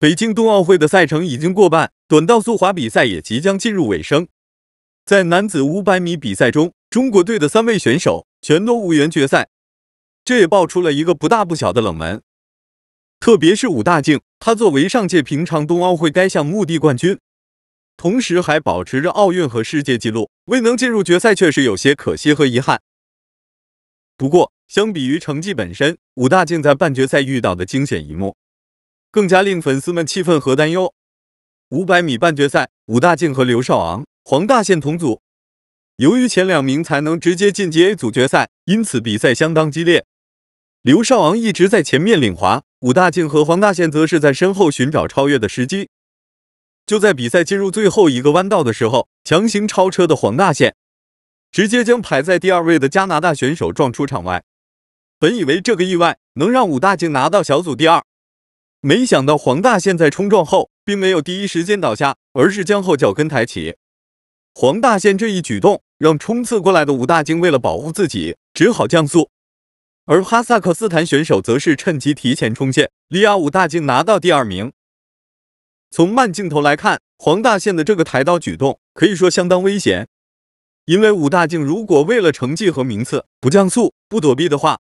北京冬奥会的赛程已经过半，短道速滑比赛也即将进入尾声。在男子500米比赛中，中国队的三位选手全都无缘决赛，这也爆出了一个不大不小的冷门。特别是武大靖，他作为上届平昌冬奥会该项目的冠军，同时还保持着奥运和世界纪录，未能进入决赛确实有些可惜和遗憾。不过，相比于成绩本身，武大靖在半决赛遇到的惊险一幕。更加令粉丝们气愤和担忧。五百米半决赛，武大靖和刘少昂、黄大宪同组。由于前两名才能直接晋级 A 组决赛，因此比赛相当激烈。刘少昂一直在前面领滑，武大靖和黄大宪则是在身后寻找超越的时机。就在比赛进入最后一个弯道的时候，强行超车的黄大宪直接将排在第二位的加拿大选手撞出场外。本以为这个意外能让武大靖拿到小组第二。没想到黄大宪在冲撞后，并没有第一时间倒下，而是将后脚跟抬起。黄大宪这一举动让冲刺过来的武大靖为了保护自己，只好降速。而哈萨克斯坦选手则是趁机提前冲线，力压武大靖拿到第二名。从慢镜头来看，黄大宪的这个抬刀举动可以说相当危险，因为武大靖如果为了成绩和名次不降速不躲避的话。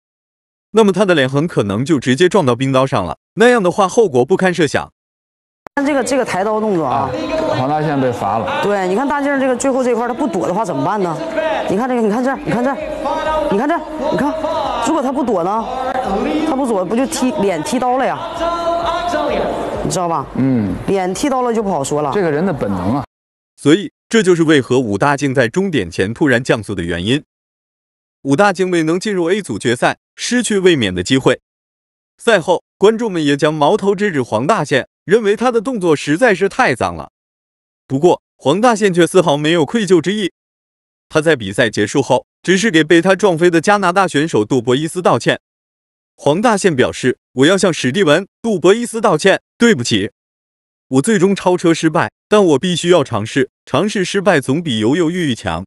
那么他的脸很可能就直接撞到冰刀上了，那样的话后果不堪设想。看这个这个抬刀动作啊，黄大宪被罚了。对，你看大静这个最后这块，他不躲的话怎么办呢？你看这个，你看这，你看这，你看这，你看，如果他不躲呢，他不躲不就踢脸踢刀了呀？你知道吧？嗯，脸踢刀了就不好说了。这个人的本能啊，所以这就是为何武大靖在终点前突然降速的原因。五大惊未能进入 A 组决赛，失去卫冕的机会。赛后，观众们也将矛头直指黄大宪，认为他的动作实在是太脏了。不过，黄大宪却丝毫没有愧疚之意。他在比赛结束后，只是给被他撞飞的加拿大选手杜博伊斯道歉。黄大宪表示：“我要向史蒂文·杜博伊斯道歉，对不起，我最终超车失败，但我必须要尝试，尝试失败总比犹犹豫豫强。”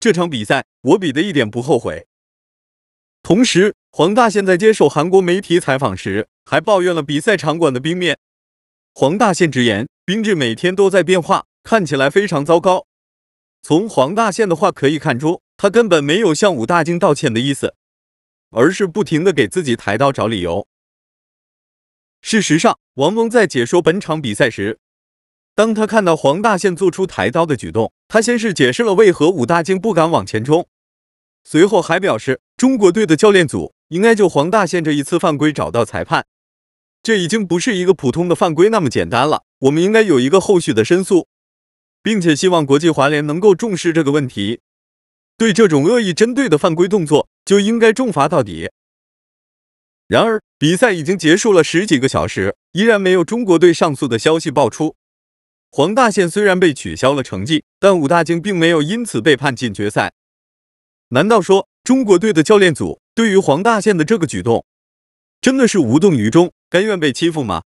这场比赛我比的一点不后悔。同时，黄大宪在接受韩国媒体采访时还抱怨了比赛场馆的冰面。黄大宪直言，冰质每天都在变化，看起来非常糟糕。从黄大宪的话可以看出，他根本没有向武大靖道歉的意思，而是不停的给自己抬刀找理由。事实上，王蒙在解说本场比赛时，当他看到黄大宪做出抬刀的举动。他先是解释了为何武大靖不敢往前冲，随后还表示，中国队的教练组应该就黄大宪这一次犯规找到裁判，这已经不是一个普通的犯规那么简单了，我们应该有一个后续的申诉，并且希望国际滑联能够重视这个问题，对这种恶意针对的犯规动作就应该重罚到底。然而，比赛已经结束了十几个小时，依然没有中国队上诉的消息爆出。黄大宪虽然被取消了成绩，但武大靖并没有因此被判进决赛。难道说中国队的教练组对于黄大宪的这个举动，真的是无动于衷，甘愿被欺负吗？